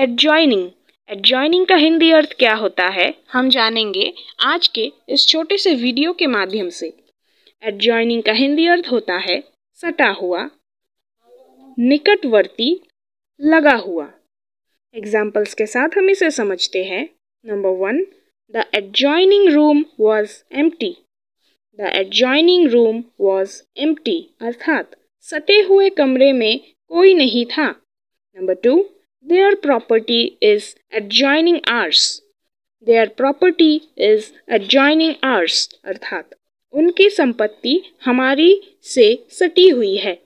Adjoining adjoining का हिंदी अर्थ क्या होता है हम जानेंगे आज के इस छोटे से वीडियो के माध्यम से एडजॉइनिंग का हिंदी अर्थ होता है सटा हुआ निकटवर्ती लगा हुआ एग्जाम्पल्स के साथ हम इसे समझते हैं number one the adjoining room was empty the adjoining room was empty अर्थात सटे हुए कमरे में कोई नहीं था number two Their property is adjoining ours. Their property is adjoining ours अर्थात उनकी संपत्ति हमारी से सटी हुई है